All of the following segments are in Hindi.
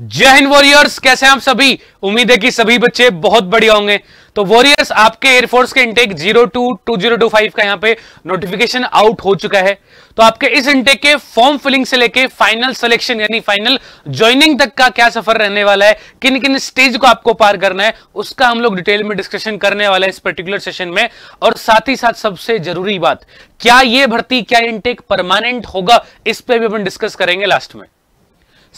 जय हिंद वॉरियर्स कैसे हैं आप सभी उम्मीद है कि सभी बच्चे बहुत बढ़िया होंगे तो वॉरियर्स आपके एयरफोर्स के intake zero two two zero two five का यहाँ पे नोटिफिकेशन आउट हो चुका है तो आपके इस इनटेक के फॉर्म फिलिंग से लेके फाइनल सिलेक्शन यानी फाइनल ज्वाइनिंग तक का क्या सफर रहने वाला है किन किन स्टेज को आपको पार करना है उसका हम लोग डिटेल में डिस्कशन करने वाला है इस पर्टिकुलर सेशन में और साथ ही साथ सबसे जरूरी बात क्या ये भर्ती क्या इनटेक परमानेंट होगा इस पर भी अपन डिस्कस करेंगे लास्ट में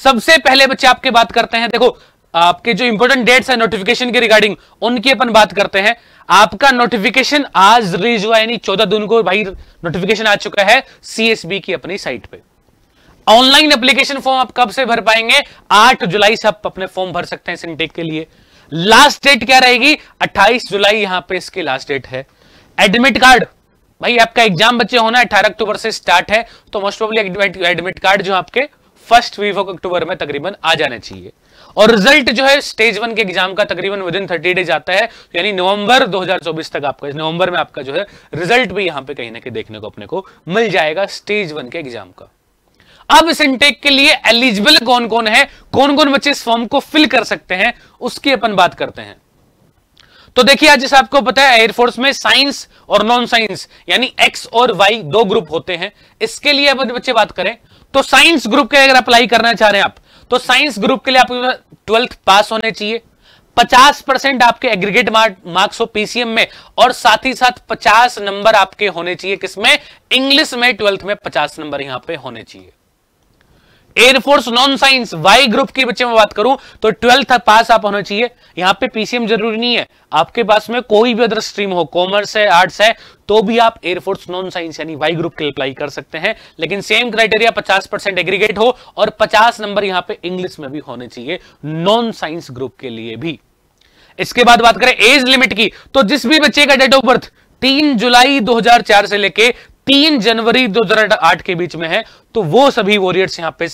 सबसे पहले बच्चे आपके बात करते हैं देखो आपके जो इंपोर्टेंट डेट्स हैं नोटिफिकेशन के रिगार्डिंग उनकी अपन बात करते हैं आपका नोटिफिकेशन आज रिलीज हुआ यानी चौदह जून को भाई नोटिफिकेशन आ चुका है सीएसबी की अपनी साइट पे ऑनलाइन एप्लीकेशन फॉर्म आप कब से भर पाएंगे 8 जुलाई से आप अपने फॉर्म भर सकते हैं सिंटेक के लिए लास्ट डेट क्या रहेगी अट्ठाईस जुलाई यहां पर इसकी लास्ट डेट है एडमिट कार्ड भाई आपका एग्जाम बच्चे होना अठारह अक्टूबर से स्टार्ट है तो मोस्ट ऑफली एडमिट कार्ड जो आपके फर्स्ट वीक ऑफ अक्टूबर में तकरीबन आ जाना चाहिए और रिजल्ट जो है स्टेज वन के एग्जाम का तकरीबन विद इन थर्टी डेज आता है यानी नवंबर 2024 तक आपका नवंबर में आपका जो है रिजल्ट भी यहां पे कहीं ना कहीं देखने को अपने को मिल जाएगा स्टेज वन के एग्जाम का अब इस इंटेक के लिए एलिजिबल कौन कौन है कौन कौन बच्चे इस फॉर्म को फिल कर सकते हैं उसकी अपन बात करते हैं तो देखिए आज जैसे आपको पता है एयरफोर्स में साइंस और नॉन साइंस यानी एक्स और वाई दो ग्रुप होते हैं इसके लिए अपन बच्चे बात करें तो साइंस ग्रुप के अगर अप्लाई करना चाह रहे हैं आप तो साइंस ग्रुप के लिए आपको ट्वेल्थ पास होने चाहिए 50 परसेंट आपके एग्रीगेट मार्क्स हो पीसीएम में और साथ ही साथ 50 नंबर आपके होने चाहिए किसमें इंग्लिश में ट्वेल्थ में 50 नंबर यहां पे होने चाहिए air force non science Y group के बच्चे में बात करूं तो ट्वेल्थ पास आप होना चाहिए यहाँ पे पीसीएम जरूरी नहीं है आपके पास में कोई भी अदर स्ट्रीम हो कॉमर्स है आर्ट्स है तो भी आप एयरफोर्स नॉन साइंस यानी वाई ग्रुप के लिए अप्लाई कर सकते हैं लेकिन सेम क्राइटेरिया 50 परसेंट एग्रीगेट हो और 50 नंबर यहां पे इंग्लिश में भी होने चाहिए नॉन साइंस ग्रुप के लिए भी इसके बाद बात करें एज लिमिट की तो जिस भी बच्चे का डेट ऑफ बर्थ तीन जुलाई 2004 से लेके तीन जनवरी दो हजार आठ के बीच में है तो वो सभी वॉरियर्स यहां पे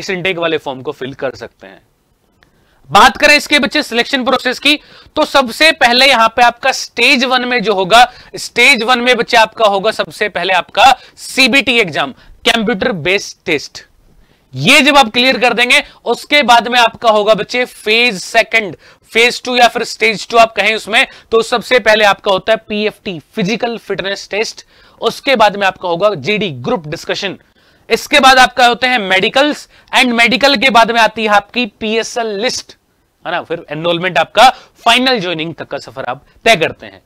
इस इंटेक वाले फॉर्म को फिल कर सकते हैं बात करें इसके बच्चे सिलेक्शन प्रोसेस की तो सबसे पहले यहां पे आपका स्टेज वन में जो होगा स्टेज वन में बच्चे आपका होगा सबसे पहले आपका CBT exam computer based test ये जब आप क्लियर कर देंगे उसके बाद में आपका होगा बच्चे फेज सेकंड फेज टू या फिर स्टेज टू आप कहें उसमें तो सबसे पहले आपका होता है पीएफटी फिजिकल फिटनेस टेस्ट उसके बाद में आपका होगा जीडी ग्रुप डिस्कशन इसके बाद आपका होते हैं मेडिकल्स एंड मेडिकल के बाद में आती है आपकी पीएसएल लिस्ट है ना फिर एनरोलमेंट आपका फाइनल ज्वाइनिंग तक का सफर आप तय करते हैं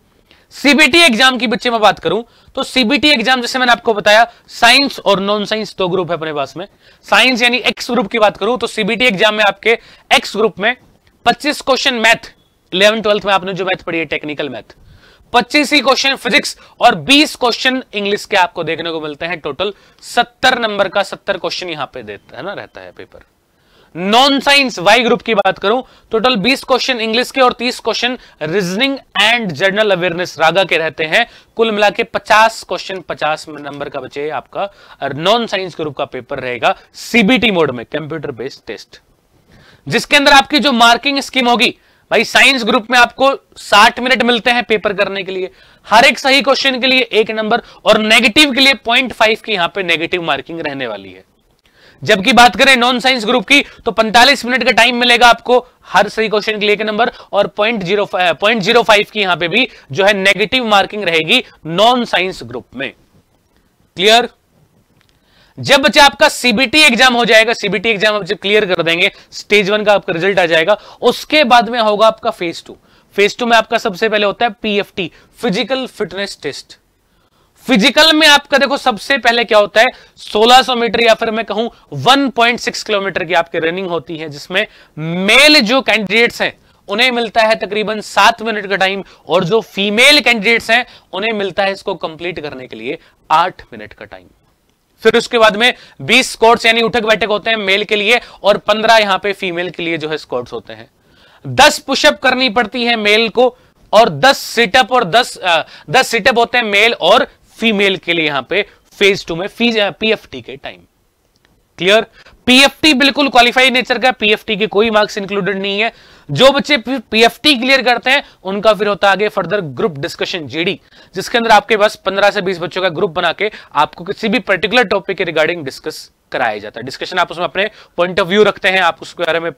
सीबीटी एग्जाम की बच्चे में बात करूं तो सीबीटी एग्जाम जैसे मैंने आपको बताया साइंस और नॉन साइंस दो ग्रुप है अपने पास में साइंस यानी एक्स ग्रुप की बात करूं तो सीबीटी एग्जाम में आपके एक्स ग्रुप में 25 क्वेश्चन मैथ इलेवन ट्वेल्थ में आपने जो मैथ पढ़ी है टेक्निकल मैथ पच्चीस ही क्वेश्चन फिजिक्स और बीस क्वेश्चन इंग्लिश के आपको देखने को मिलते हैं टोटल सत्तर नंबर का सत्तर क्वेश्चन यहां पे देता है ना रहता है paper non science Y group की बात करूं टोटल 20 क्वेश्चन इंग्लिश के और 30 question reasoning and general awareness रागा के रहते हैं कुल मिला के पचास क्वेश्चन 50 नंबर का बचे आपका नॉन साइंस ग्रुप का पेपर रहेगा सीबीटी मोड में कंप्यूटर बेस्ड टेस्ट जिसके अंदर आपकी जो मार्किंग स्कीम होगी भाई साइंस ग्रुप में आपको 60 मिनट मिलते हैं पेपर करने के लिए हर एक सही क्वेश्चन के लिए एक नंबर और नेगेटिव के लिए पॉइंट फाइव की यहां पे नेगेटिव मार्किंग रहने वाली है जबकि बात करें नॉन साइंस ग्रुप की तो 45 मिनट का टाइम मिलेगा आपको हर सही क्वेश्चन के लिए एक नंबर और point zero point zero five की यहां पर भी जो है नेगेटिव मार्किंग रहेगी नॉन साइंस ग्रुप में क्लियर जब बच्चे आपका सीबीटी एग्जाम हो जाएगा सीबीटी एग्जाम आप जब क्लियर कर देंगे स्टेज वन का आपका रिजल्ट आ जाएगा उसके बाद में होगा आपका फेज टू फेज टू में आपका सबसे पहले होता है PFT physical fitness test physical में आपका देखो सबसे पहले क्या होता है 1600 मीटर या फिर मैं कहूं 1.6 किलोमीटर की आपकी रनिंग होती है जिसमें मेल जो कैंडिडेट्स हैं उन्हें मिलता है तकरीबन सात मिनट का टाइम और जो फीमेल कैंडिडेट्स हैं उन्हें मिलता है इसको कंप्लीट करने के लिए आठ मिनट का टाइम फिर उसके बाद में बीस स्कॉट्स यानी उठक बैठक होते हैं मेल के लिए और पंद्रह यहां पर फीमेल के लिए जो है स्कॉट्स होते हैं दस पुशअप करनी पड़ती है मेल को और दस सिटअप और दस दस सिटअप होते हैं मेल और फीमेल के लिए यहां पे फेज टू में पीएफटी के टाइम क्लियर पीएफटी बिल्कुल क्वालिफाई नेचर का पीएफटी के कोई मार्क्स इंक्लूडेड नहीं है जो बच्चे पीएफटी क्लियर करते हैं उनका फिर होता है आगे फर्दर ग्रुप डिस्कशन जीडी जिसके अंदर आपके पास 15 से 20 बच्चों का ग्रुप बना के आपको किसी भी पर्टिकुलर टॉपिक के रिगार्डिंग डिस्कस कराया जाता है डिस्कशन आप उसमें अपने पॉइंट ऑफ व्यू रखते हैं आप उसके बारे में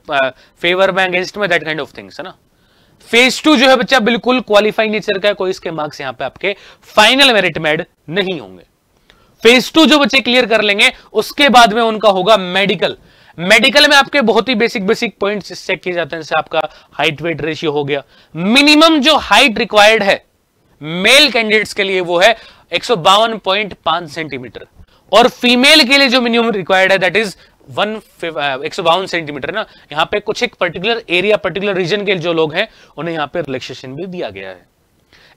फेवर में अगेंस्ट में दैट काइंड ऑफ थिंग्स है ना फेज टू जो है बच्चा बिल्कुल क्वालिफाई नेचर का है कोई इसके मार्क्स यहाँ पे आपके फाइनल मेरिट में नहीं होंगे फेज टू जो बच्चे क्लियर कर लेंगे उसके बाद में उनका होगा मेडिकल मेडिकल में आपके बहुत ही बेसिक बेसिक पॉइंट्स चेक किए जाते हैं जैसे आपका हाइट वेट रेशियो हो गया मिनिमम जो हाइट रिक्वायर्ड है मेल कैंडिडेट्स के लिए वो है एक सेंटीमीटर और फीमेल के लिए जो मिनिमम रिक्वायर्ड है दैट इज वन एक सौ बावन सेंटीमीटर ना यहाँ पे कुछ एक पर्टिकुलर एरिया पर्टिकुलर रीजन के जो लोग हैं उन्हें यहाँ पे रिलैक्सेशन भी दिया गया है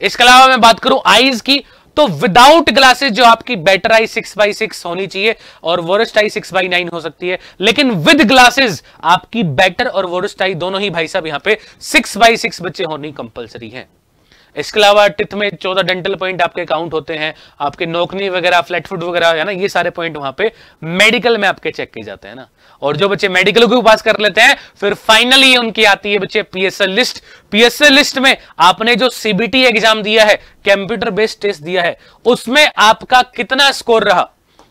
इसके अलावा मैं बात करूं आईज की तो विदाउट ग्लासेस जो आपकी better eye six by six होनी चाहिए और worst eye six by nine हो सकती है लेकिन विद ग्लासेस आपकी बेटर और वर्स्ट आई दोनों ही भाई साहब यहां पे सिक्स बाई सिक्स बच्चे होनी कंपलसरी है इसके अलावा टिथ में चौदह डेंटल पॉइंट आपके काउंट होते हैं आपके नौकरी वगैरह फ्लैट फूड वगैरह है ना ये सारे पॉइंट वहां पे मेडिकल में आपके चेक किए जाते हैं ना और जो बच्चे मेडिकल को पास कर लेते हैं फिर फाइनली उनकी आती है बच्चे पीएसएल लिस्ट पीएसएल लिस्ट में आपने जो सीबीटी एग्जाम दिया है कंप्यूटर बेस्ड टेस्ट दिया है उसमें आपका कितना स्कोर रहा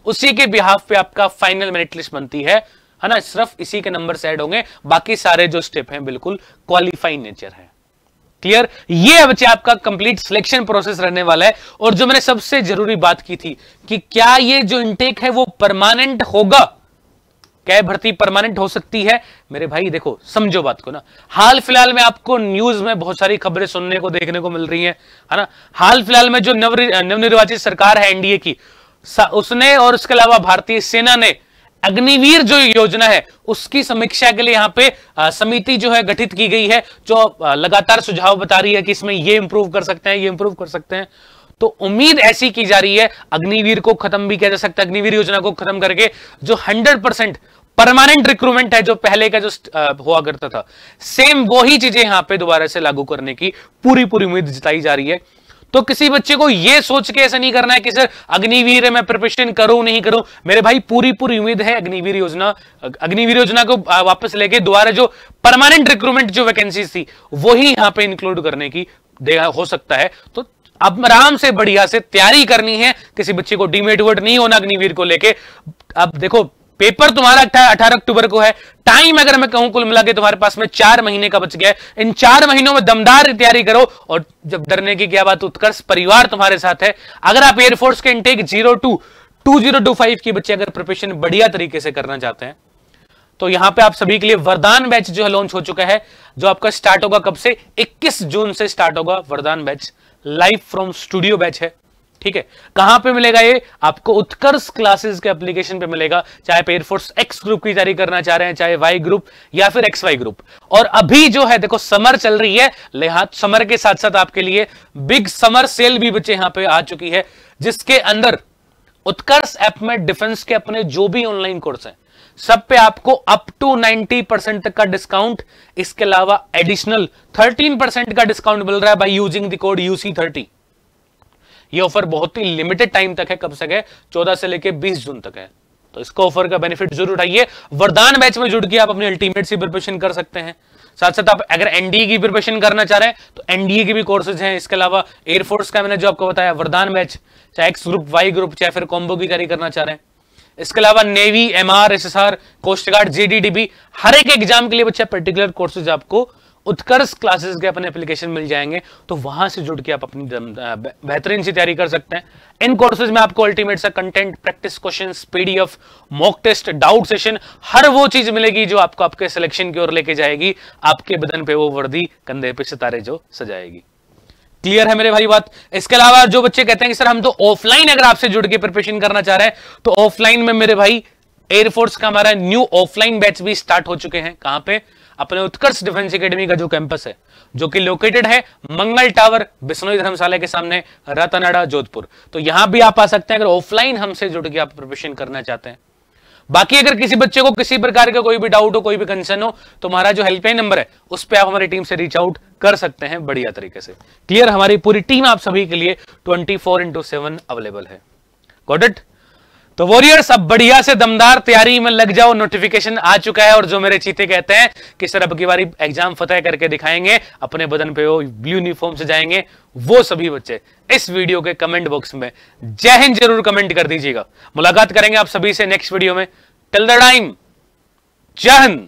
उसी के बिहाफ पे आपका फाइनल मेरिट लिस्ट बनती है है ना सिर्फ इसी के नंबर से ऐड होंगे बाकी सारे जो स्टेप हैं बिल्कुल क्वालिफाइंग नेचर है क्लियर ये बच्चे आपका कंप्लीट सिलेक्शन प्रोसेस रहने वाला है और जो मैंने सबसे जरूरी बात की थी कि क्या ये जो इनटेक है वो परमानेंट होगा क्या भर्ती परमानेंट हो सकती है मेरे भाई देखो समझो बात को ना हाल फिलहाल में आपको न्यूज में बहुत सारी खबरें सुनने को देखने को मिल रही है है ना हाल फिलहाल में जो नवनिर्वाचित सरकार है एनडीए की उसने और उसके अलावा भारतीय सेना ने अग्निवीर जो योजना है उसकी समीक्षा के लिए यहाँ पे समिति जो है गठित की गई है जो लगातार सुझाव बता रही है कि इसमें ये इंप्रूव कर सकते हैं ये इंप्रूव कर सकते हैं तो उम्मीद ऐसी की जा रही है अग्निवीर को खत्म भी किया जा सकता है अग्निवीर योजना को खत्म करके जो हंड्रेड परसेंट परमानेंट रिक्रूटमेंट है जो पहले का जो हुआ करता था सेम वही चीजें यहां पे दोबारा से लागू करने की पूरी पूरी उम्मीद जताई जा रही है तो किसी बच्चे को यह सोच के ऐसा नहीं करना है कि सर अग्निवीर है मैं प्रिपरेशन करूं नहीं करूं मेरे भाई पूरी पूरी उम्मीद है अग्निवीर योजना अग्निवीर योजना को वापस लेके दोबारा जो परमानेंट रिक्रूटमेंट जो वैकेंसी थी वही यहां पर इंक्लूड करने की हो सकता है तो अब आराम से बढ़िया से तैयारी करनी है किसी बच्चे को डिमोटिवेट नहीं होना अग्निवीर को लेके अब देखो पेपर तुम्हारा अठारह अक्टूबर को है टाइम अगर मैं कहूं कुल मिला के तुम्हारे पास में चार महीने का बच गया है इन चार महीनों में दमदार तैयारी करो और जब डरने की क्या बात उत्कर्ष परिवार तुम्हारे साथ है अगर आप एयरफोर्स के intake zero two two zero two five के बच्चे अगर प्रिपरेशन बढ़िया तरीके से करना चाहते हैं तो यहां पे आप सभी के लिए वरदान बैच जो है लॉन्च हो चुका है जो आपका स्टार्ट होगा कब से 21 जून से स्टार्ट होगा Vardaan batch live from studio batch है ठीक है कहां पे मिलेगा ये आपको उत्कर्ष क्लासेस के एप्लीकेशन पे मिलेगा चाहे आप एयरफोर्स एक्स ग्रुप की तैयारी करना चाह रहे हैं चाहे वाई ग्रुप या फिर एक्स वाई ग्रुप और अभी जो है देखो समर चल रही है लिहाज समर के साथ साथ आपके लिए बिग समर सेल भी बच्चे यहां पे आ चुकी है जिसके अंदर उत्कर्ष ऐप में डिफेंस के अपने जो भी ऑनलाइन कोर्स हैं सब पे आपको अप टू 90 परसेंट तक का डिस्काउंट इसके अलावा एडिशनल 13 परसेंट का डिस्काउंट मिल रहा है by using the code U C thirty ये ऑफर बहुत ही लिमिटेड टाइम तक है कब तक है चौदह से लेकर बीस जून तक है तो इसको ऑफर का बेनिफिट जरूर उठाइए वरदान बैच में जुड़ के आप अपने अल्टीमेट से प्रिपरेशन कर सकते हैं साथ साथ आप अगर एनडीए की प्रिपरेशन करना चाह रहे हैं तो एनडीए के भी कोर्सेज हैं इसके अलावा एयरफोर्स का मैंने जो आपको बताया वरदान बैच चाहे एक्स ग्रुप वाई ग्रुप चाहे फिर कॉम्बो की तैयारी करना चाह रहे हैं इसके अलावा navy MR SSR coast guard जेडीडीबी हर एक एग्जाम के लिए बच्चा पर्टिकुलर कोर्सेज आपको उत्कर्ष क्लासेस के अपने एप्लीकेशन मिल जाएंगे तो वहां से जुड़ के आप अपनी बेहतरीन से तैयारी कर सकते हैं इन कोर्सेज में आपको अल्टीमेट सा content practice question PDF mock test doubt session हर वो चीज मिलेगी जो आपको आपके सिलेक्शन की ओर लेके जाएगी आपके बदन पे वो वर्दी कंधे पे सितारे जो सजाएगी क्लियर है मेरे भाई बात इसके अलावा जो बच्चे कहते हैं कि सर हम तो ऑफलाइन अगर आपसे जुड़ के प्रिपरेशन करना चाह रहे हैं तो ऑफलाइन में मेरे भाई एयरफोर्स का हमारा न्यू ऑफलाइन बैच भी स्टार्ट हो चुके हैं कहां पे अपने उत्कर्ष डिफेंस एकेडमी का जो कैंपस है जो कि लोकेटेड है मंगल टावर बिस्नोई धर्मशाला के सामने रतनाडा जोधपुर तो यहां भी आप आ सकते हैं अगर ऑफलाइन हमसे जुड़ के आप प्रिपरेशन करना चाहते हैं बाकी अगर किसी बच्चे को किसी प्रकार का कोई भी डाउट हो कोई भी कंसर्न हो तो हमारा जो हेल्पलाइन नंबर है उस पर आप हमारी टीम से रीच आउट कर सकते हैं बढ़िया तरीके से क्लियर हमारी पूरी टीम आप सभी के लिए twenty four into seven available है गॉड इट तो वॉरियर्स अब बढ़िया से दमदार तैयारी में लग जाओ नोटिफिकेशन आ चुका है और जो मेरे चीते कहते हैं कि सर अब की बारी एग्जाम फतेह करके दिखाएंगे अपने बदन पे वो ब्लू यूनिफॉर्म से जाएंगे वो सभी बच्चे इस वीडियो के कमेंट बॉक्स में जय हिंद जरूर कमेंट कर दीजिएगा मुलाकात करेंगे आप सभी से नेक्स्ट वीडियो में टिल द टाइम जय हिंद